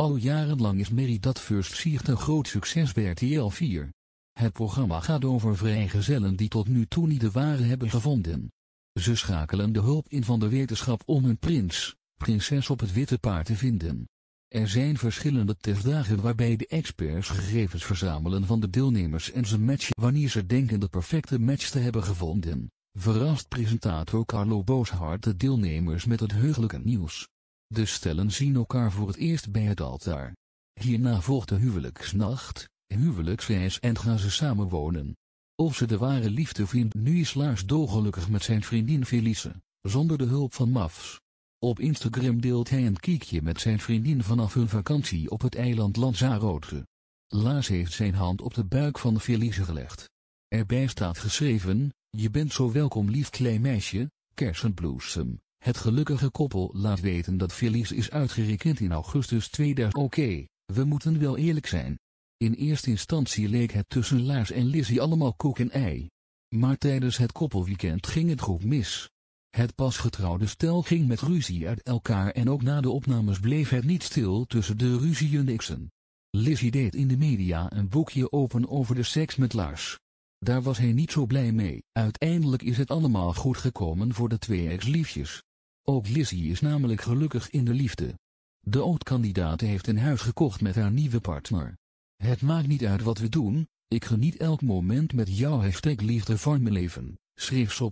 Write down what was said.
Al jarenlang is Mary dat First Zicht een groot succes bij RTL 4. Het programma gaat over vrijgezellen die tot nu toe niet de ware hebben gevonden. Ze schakelen de hulp in van de wetenschap om hun prins, prinses op het witte paard te vinden. Er zijn verschillende testdagen waarbij de experts gegevens verzamelen van de deelnemers en ze matchen wanneer ze denken de perfecte match te hebben gevonden. Verrast presentator Carlo Booshart de deelnemers met het heugelijke nieuws. De stellen zien elkaar voor het eerst bij het altaar. Hierna volgt de huwelijksnacht, huwelijksreis en gaan ze samenwonen. Of ze de ware liefde vindt nu is Lars dolgelukkig met zijn vriendin Felice, zonder de hulp van Mafs. Op Instagram deelt hij een kiekje met zijn vriendin vanaf hun vakantie op het eiland Lanzarote. Lars heeft zijn hand op de buik van Felice gelegd. Erbij staat geschreven, je bent zo welkom lief klein meisje, kersenbloesem. Het gelukkige koppel laat weten dat Felix is uitgerekend in augustus 2000. Oké, we moeten wel eerlijk zijn. In eerste instantie leek het tussen Lars en Lizzie allemaal koek en ei. Maar tijdens het koppelweekend ging het goed mis. Het pasgetrouwde stel ging met ruzie uit elkaar en ook na de opnames bleef het niet stil tussen de ruziende iksen. Lizzie deed in de media een boekje open over de seks met Lars. Daar was hij niet zo blij mee. Uiteindelijk is het allemaal goed gekomen voor de twee ex-liefjes. Ook Lizzie is namelijk gelukkig in de liefde. De oud-kandidaat heeft een huis gekocht met haar nieuwe partner. Het maakt niet uit wat we doen, ik geniet elk moment met jou hashtag liefde van mijn leven, schreef ze op